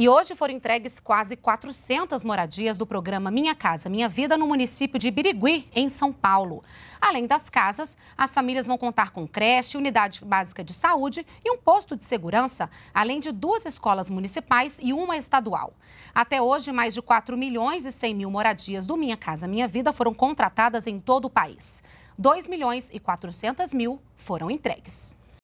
E hoje foram entregues quase 400 moradias do programa Minha Casa Minha Vida no município de Birigui, em São Paulo. Além das casas, as famílias vão contar com creche, unidade básica de saúde e um posto de segurança, além de duas escolas municipais e uma estadual. Até hoje, mais de 4 milhões e 100 mil moradias do Minha Casa Minha Vida foram contratadas em todo o país. 2 milhões e 400 mil foram entregues.